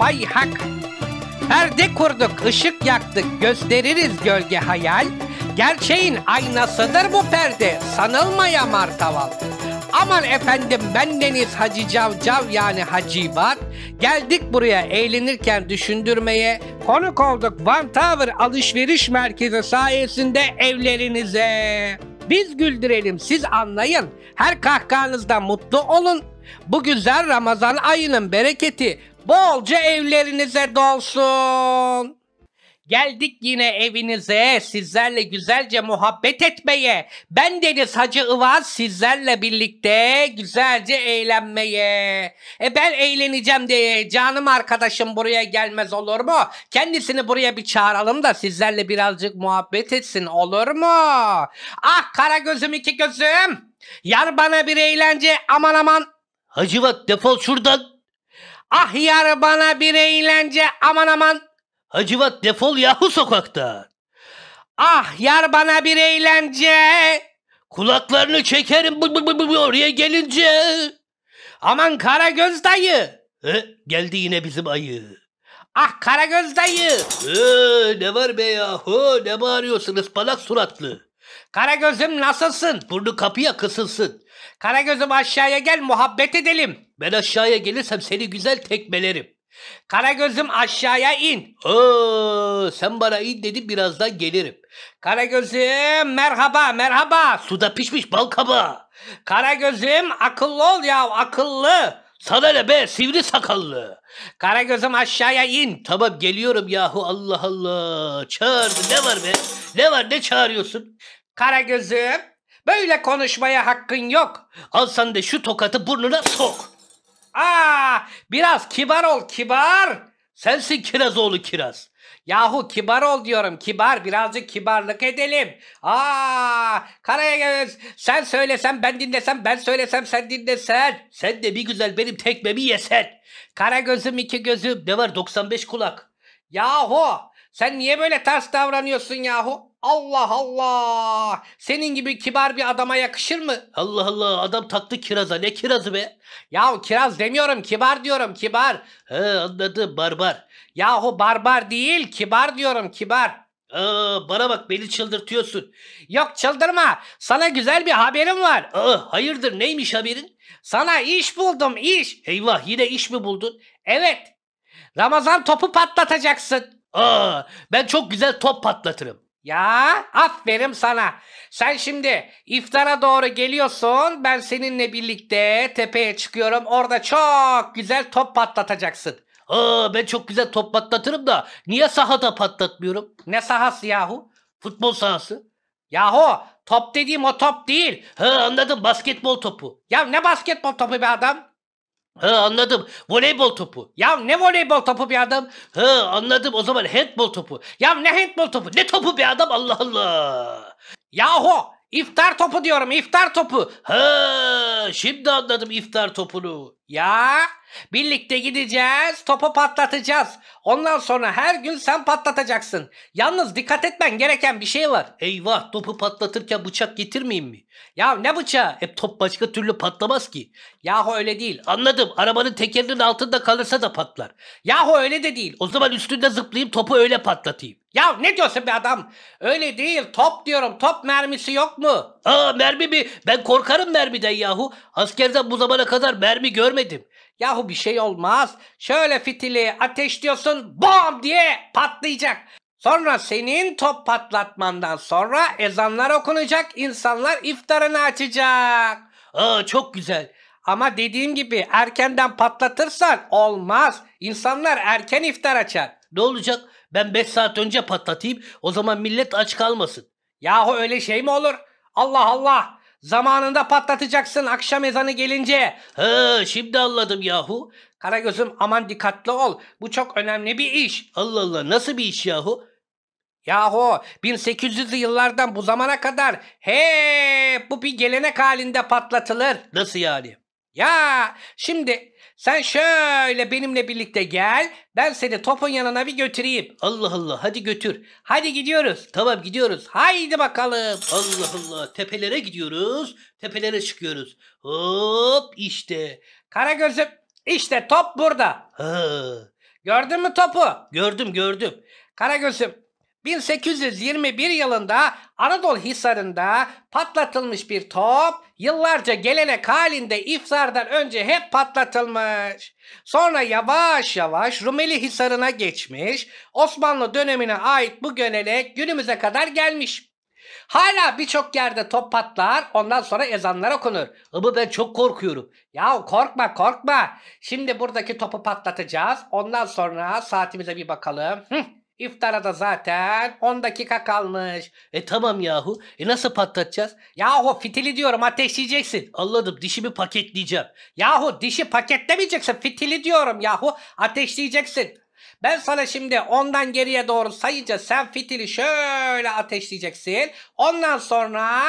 Bay Hak. Perde kurduk, ışık yaktık, gösteririz gölge hayal. Gerçeğin aynasıdır bu perde, sanılmaya martaval. Aman efendim ben Deniz Hacı Cavcav yani hacibat Geldik buraya eğlenirken düşündürmeye. Konuk olduk Van Tower alışveriş merkezi sayesinde evlerinize. Biz güldürelim siz anlayın. Her kahkahanızda mutlu olun. Bu güzel Ramazan ayının bereketi Bolca evlerinize dolsun. Geldik yine evinize sizlerle güzelce muhabbet etmeye. Ben Deniz Hacı Ivaz sizlerle birlikte güzelce eğlenmeye. E ben eğleneceğim diye canım arkadaşım buraya gelmez olur mu? Kendisini buraya bir çağıralım da sizlerle birazcık muhabbet etsin olur mu? Ah kara gözüm iki gözüm. Yar bana bir eğlence aman aman. Hacıvat defol şuradan. Ah yar bana bir eğlence aman aman. Hacivat defol yahu sokakta. Ah yar bana bir eğlence. Kulaklarını çekerim bu bu bu bı oraya gelince. Aman Kara Göz dayı. He, geldi yine bizim ayı. Ah Kara Göz dayı. He, ne var be yahu ne bağırıyorsun balak suratlı. Kara Gözüm nasılsın? Burnu kapıya kısılsın. Gözüm aşağıya gel muhabbet edelim. Ben aşağıya gelirsem seni güzel tekmelerim. Karagöz'üm aşağıya in. Oo, sen bana in dedi birazdan gelirim. Karagöz'üm merhaba merhaba. Suda pişmiş bal kabağı. Karagöz'üm akıllı ol ya akıllı. Sana ne be sivri sakallı. Karagöz'üm aşağıya in. Tamam geliyorum yahu Allah Allah. Çağırdı ne var be? Ne var ne çağırıyorsun? Karagöz'üm böyle konuşmaya hakkın yok. Al sen de şu tokatı burnuna sok biraz kibar ol kibar. Sensin Kirazoğlu Kiraz. Yahu kibar ol diyorum kibar birazcık kibarlık edelim. Aa Karagöz sen söylesen ben dinlesem ben söylesem sen dinlesen. Sen de bir güzel benim tekmemi yesen. Karagözüm iki gözüm ne var 95 kulak. Yahu sen niye böyle ters davranıyorsun yahu? Allah Allah! Senin gibi kibar bir adama yakışır mı? Allah Allah adam taktı kiraza. Ne kirazı be? Ya kiraz demiyorum kibar diyorum kibar. He anladım barbar. Yahu barbar değil kibar diyorum kibar. Aa, bana bak beni çıldırtıyorsun. Yok çıldırma. Sana güzel bir haberim var. Aa, hayırdır neymiş haberin? Sana iş buldum iş. Eyvah yine iş mi buldun? Evet. Ramazan topu patlatacaksın. Aa, ben çok güzel top patlatırım. Ya aferin sana. Sen şimdi iftara doğru geliyorsun. Ben seninle birlikte tepeye çıkıyorum. Orada çok güzel top patlatacaksın. Aa, ben çok güzel top patlatırım da niye sahada patlatmıyorum? Ne sahası yahu? Futbol sahası. Yahu top dediğim o top değil. Ha, anladım basketbol topu. Ya ne basketbol topu be adam? Hı anladım. Voleybol topu. Ya ne voleybol topu bir adam? Hı anladım o zaman handbol topu. Ya ne handbol topu? Ne topu bir adam Allah Allah. Yahu iftar topu diyorum iftar topu. Hı şimdi anladım iftar topunu. Ya birlikte gideceğiz, topu patlatacağız. Ondan sonra her gün sen patlatacaksın. Yalnız dikkat etmen gereken bir şey var. Eyvah topu patlatırken bıçak getirmeyeyim mi? Ya ne bıçağı? Hep top başka türlü patlamaz ki. Yahu öyle değil. Anladım. Arabanın tekerinin altında kalırsa da patlar. Yahu öyle de değil. O zaman üstünde zıplayayım topu öyle patlatayım. Ya ne diyorsun be adam? Öyle değil. Top diyorum. Top mermisi yok mu? Aa mermi mi? Ben korkarım mermiden yahu. Askerden bu zamana kadar mermi görmedim. Yahu bir şey olmaz. Şöyle fitili ateşliyorsun bom diye patlayacak. Sonra senin top patlatmandan sonra ezanlar okunacak, insanlar iftarını açacak. Aa çok güzel. Ama dediğim gibi erkenden patlatırsan olmaz. İnsanlar erken iftar açar. Ne olacak? Ben 5 saat önce patlatayım. O zaman millet aç kalmasın. Yahu öyle şey mi olur? Allah Allah. Zamanında patlatacaksın akşam ezanı gelince. Hı şimdi anladım yahu. Karagöz'üm aman dikkatli ol. Bu çok önemli bir iş. Allah Allah nasıl bir iş yahu? Yahu 1800'lü yıllardan bu zamana kadar he bu bir gelenek halinde patlatılır. Nasıl yani? Ya şimdi sen şöyle benimle birlikte gel. Ben seni topun yanına bir götüreyim. Allah Allah hadi götür. Hadi gidiyoruz. Tamam gidiyoruz. Haydi bakalım. Allah Allah tepelere gidiyoruz. Tepelere çıkıyoruz. Hop işte. Kara gözüm işte top burada. Ha. Gördün mü topu? Gördüm gördüm. Kara gözüm 1821 yılında Anadolu Hisarı'nda patlatılmış bir top Yıllarca gelenek halinde iftardan önce hep patlatılmış. Sonra yavaş yavaş Rumeli Hisarı'na geçmiş. Osmanlı dönemine ait bu gelenek günümüze kadar gelmiş. Hala birçok yerde top patlar ondan sonra ezanlar okunur. Ama ben çok korkuyorum. Ya korkma korkma. Şimdi buradaki topu patlatacağız. Ondan sonra saatimize bir bakalım. Hıh. İftara da zaten 10 dakika kalmış. E tamam yahu. E nasıl patlatacağız? Yahu fitili diyorum ateşleyeceksin. Anladım dişimi paketleyeceğim. Yahu dişi paketlemeyeceksin. Fitili diyorum yahu ateşleyeceksin. Ben sana şimdi ondan geriye doğru sayınca sen fitili şöyle ateşleyeceksin. Ondan sonra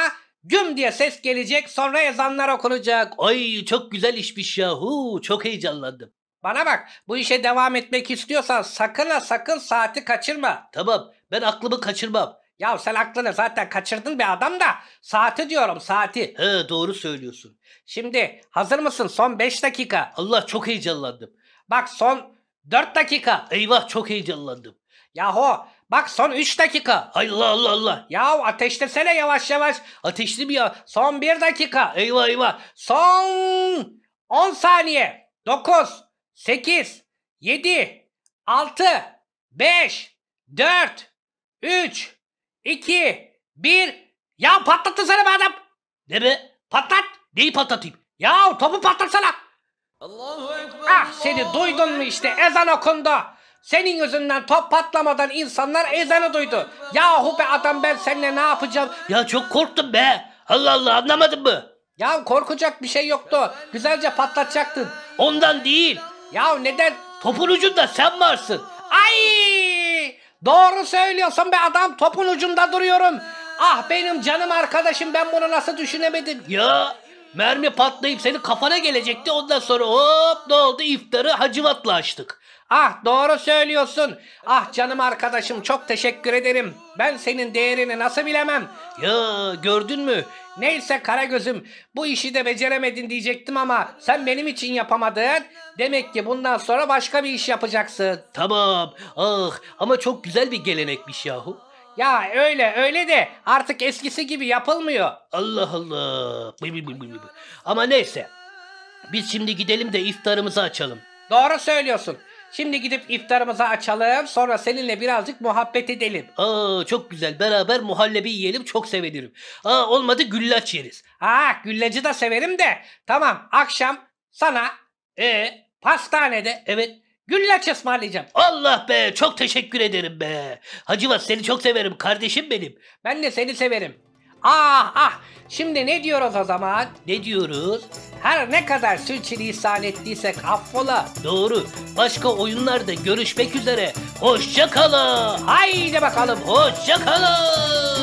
güm diye ses gelecek sonra ezanlar okunacak. Ay çok güzel işmiş yahu. Çok heyecanlandım. Bana bak bu işe devam etmek istiyorsan sakın ha sakın saati kaçırma. Tamam ben aklımı kaçırmam. Ya sen aklını zaten kaçırdın bir adam da saati diyorum saati. He doğru söylüyorsun. Şimdi hazır mısın son 5 dakika. Allah çok heyecanlandım. Bak son 4 dakika. Eyvah çok heyecanlandım. Yahu bak son 3 dakika. Allah Allah Allah. Ya ateşlesene yavaş yavaş. Ateşli mi ya? Son 1 dakika. Eyvah eyvah. Son 10 saniye. 9 8, 7, 6, 5, 4, 3, 2, 1. Ya patlattın sana be adam. Ne be? Patlat. Neyi patlatayım? Ya topu patlatsana. Allahu Ekber. Ah seni duydun mu işte ezan okundu. Senin yüzünden top patlamadan insanlar ezanı duydu. Yahu be adam ben seninle ne yapacağım? Ya çok korktum be. Allah Allah anlamadın mı? Ya korkacak bir şey yoktu. Güzelce patlatacaktın. Ondan değil. Ya neden? Topun ucunda sen varsın. Ay! Doğru söylüyorsun be adam topun ucunda duruyorum. Ah benim canım arkadaşım ben bunu nasıl düşünemedim. Ya Mermi patlayıp senin kafana gelecekti. Ondan sonra hop ne oldu? İftarı hacivatla açtık. Ah doğru söylüyorsun. Ah canım arkadaşım çok teşekkür ederim. Ben senin değerini nasıl bilemem. Ya gördün mü? Neyse kara gözüm. bu işi de beceremedin diyecektim ama sen benim için yapamadın. Demek ki bundan sonra başka bir iş yapacaksın. Tamam. Ah ama çok güzel bir gelenekmiş yahu. Ya öyle öyle de artık eskisi gibi yapılmıyor. Allah Allah. Bı bı bı bı bı. Ama neyse. Biz şimdi gidelim de iftarımızı açalım. Doğru söylüyorsun. Şimdi gidip iftarımızı açalım sonra seninle birazcık muhabbet edelim. Aa çok güzel beraber muhallebi yiyelim çok sevinirim. Aa olmadı güllaç yeriz. Aa güllacı da severim de. Tamam akşam sana e pastanede evet Güllaç ısmarlayacağım. Allah be çok teşekkür ederim be. Hacıvat seni çok severim kardeşim benim. Ben de seni severim. Ah ah şimdi ne diyoruz o zaman? Ne diyoruz? Her ne kadar sürçülisan ettiysek affola. Doğru. Başka oyunlarda görüşmek üzere. Hoşçakalın. Haydi bakalım Hoşçakalın.